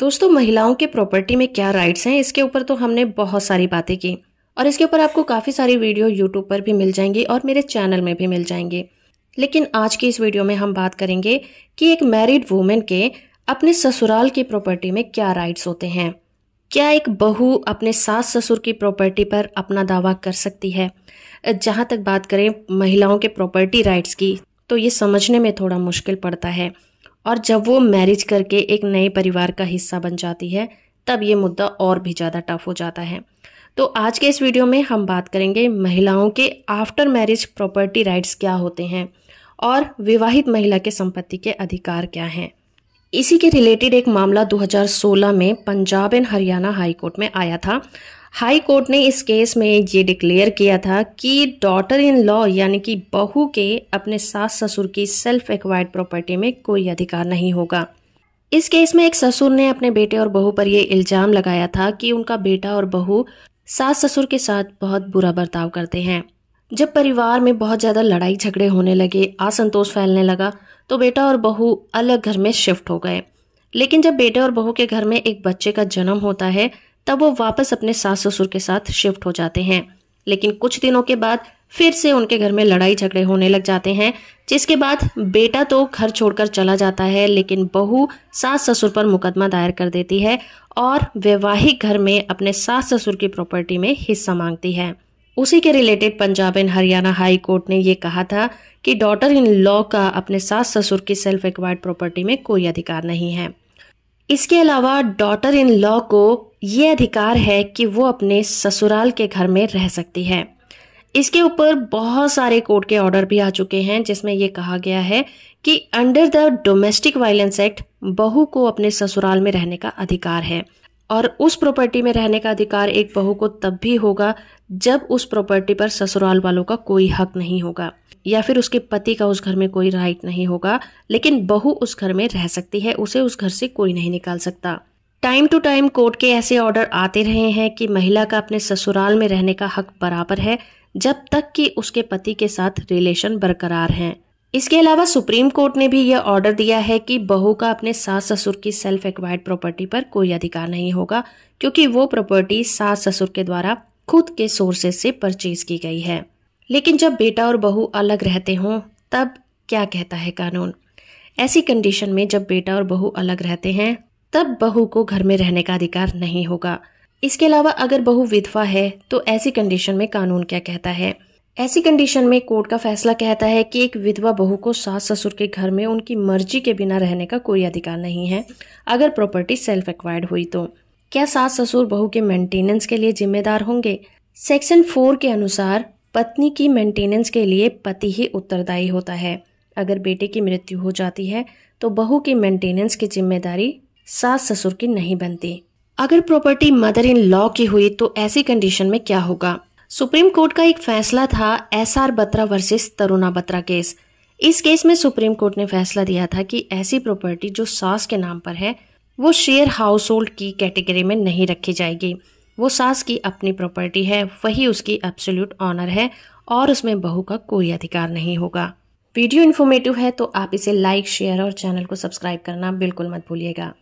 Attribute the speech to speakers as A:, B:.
A: दोस्तों महिलाओं के प्रॉपर्टी में क्या राइट्स हैं इसके ऊपर तो हमने बहुत सारी बातें की और इसके ऊपर आपको काफ़ी सारी वीडियो यूट्यूब पर भी मिल जाएंगी और मेरे चैनल में भी मिल जाएंगे लेकिन आज की इस वीडियो में हम बात करेंगे कि एक मैरिड वूमेन के अपने ससुराल की प्रॉपर्टी में क्या राइट्स होते हैं क्या एक बहू अपने सास ससुर की प्रॉपर्टी पर अपना दावा कर सकती है जहाँ तक बात करें महिलाओं के प्रॉपर्टी राइट्स की तो ये समझने में थोड़ा मुश्किल पड़ता है और जब वो मैरिज करके एक नए परिवार का हिस्सा बन जाती है तब ये मुद्दा और भी ज़्यादा टफ हो जाता है तो आज के इस वीडियो में हम बात करेंगे महिलाओं के आफ्टर मैरिज प्रॉपर्टी राइट्स क्या होते हैं और विवाहित महिला के संपत्ति के अधिकार क्या हैं इसी के रिलेटेड एक मामला 2016 में पंजाब एंड हरियाणा हाईकोर्ट में आया था हाई कोर्ट ने इस केस में ये डिक्लेयर किया था कि डॉटर इन लॉ यानी कि बहू के अपने सास ससुर की सेल्फ एक्वायर्ड प्रॉपर्टी में कोई अधिकार नहीं होगा इस केस में एक ससुर ने अपने बेटे और बहू पर यह इल्जाम लगाया था कि उनका बेटा और बहू सास ससुर के साथ बहुत बुरा बर्ताव करते हैं जब परिवार में बहुत ज़्यादा लड़ाई झगड़े होने लगे असंतोष फैलने लगा तो बेटा और बहू अलग घर में शिफ्ट हो गए लेकिन जब बेटे और बहू के घर में एक बच्चे का जन्म होता है तब वो वापस अपने सास ससुर के साथ शिफ्ट हो जाते हैं लेकिन कुछ दिनों के बाद फिर से उनके घर में लड़ाई झगड़े होने लग जाते हैं जिसके बाद बेटा तो घर छोड़कर चला जाता है लेकिन बहू सास ससुर पर मुकदमा दायर कर देती है और वैवाहिक घर में अपने सास ससुर की प्रॉपर्टी में हिस्सा मांगती है उसी के related Punjab and Haryana high court ने ये कहा था कि डॉटर इन लॉ का अपने सास ससुर की सेल्फ एक्वायर्ड प्रॉपर्टी में कोई अधिकार नहीं है इसके अलावा डॉटर इन लॉ को ये अधिकार है कि वो अपने ससुराल के घर में रह सकती है इसके ऊपर बहुत सारे कोर्ट के ऑर्डर भी आ चुके हैं जिसमें ये कहा गया है कि under the domestic violence act बहू को अपने ससुराल में रहने का अधिकार है और उस प्रॉपर्टी में रहने का अधिकार एक बहू को तब भी होगा जब उस प्रॉपर्टी पर ससुराल वालों का कोई हक नहीं होगा या फिर उसके पति का उस घर में कोई राइट नहीं होगा लेकिन बहू उस घर में रह सकती है उसे उस घर से कोई नहीं निकाल सकता टाइम टू टाइम कोर्ट के ऐसे ऑर्डर आते रहे हैं कि महिला का अपने ससुराल में रहने का हक बराबर है जब तक कि उसके पति के साथ रिलेशन बरकरार हैं इसके अलावा सुप्रीम कोर्ट ने भी यह ऑर्डर दिया है कि बहू का अपने सास ससुर की सेल्फ एक्वायर्ड प्रॉपर्टी पर कोई अधिकार नहीं होगा क्योंकि वो प्रॉपर्टी सास ससुर के द्वारा खुद के सोर्सेज से परचेज की गई है लेकिन जब बेटा और बहू अलग रहते हों तब क्या कहता है कानून ऐसी कंडीशन में जब बेटा और बहू अलग रहते हैं तब बहू को घर में रहने का अधिकार नहीं होगा इसके अलावा अगर बहू विधवा है तो ऐसी कंडीशन में कानून क्या कहता है ऐसी कंडीशन में कोर्ट का फैसला कहता है कि एक विधवा बहू को सास ससुर के घर में उनकी मर्जी के बिना रहने का कोई अधिकार नहीं है अगर प्रॉपर्टी सेल्फ एक्वायर्ड हुई तो क्या सास ससुर बहू के मेंटेनेंस के लिए जिम्मेदार होंगे सेक्शन फोर के अनुसार पत्नी की मेंटेनेंस के लिए पति ही उत्तरदायी होता है अगर बेटे की मृत्यु हो जाती है तो बहू की मेंटेनेंस की जिम्मेदारी सास ससुर की नहीं बनती अगर प्रॉपर्टी मदर इन लॉ की हुई तो ऐसी कंडीशन में क्या होगा सुप्रीम कोर्ट का एक फैसला था S R Batra versus Taruna Batra case इस केस में सुप्रीम कोर्ट ने फैसला दिया था कि ऐसी प्रॉपर्टी जो सास के नाम पर है वो शेयर हाउस होल्ड की कैटेगरी में नहीं रखी जाएगी वो सास की अपनी प्रॉपर्टी है वही उसकी एब्सोल्यूट ऑनर है और उसमें बहू का कोई अधिकार नहीं होगा वीडियो इन्फॉर्मेटिव है तो आप इसे लाइक शेयर और चैनल को सब्सक्राइब करना बिल्कुल मत भूलिएगा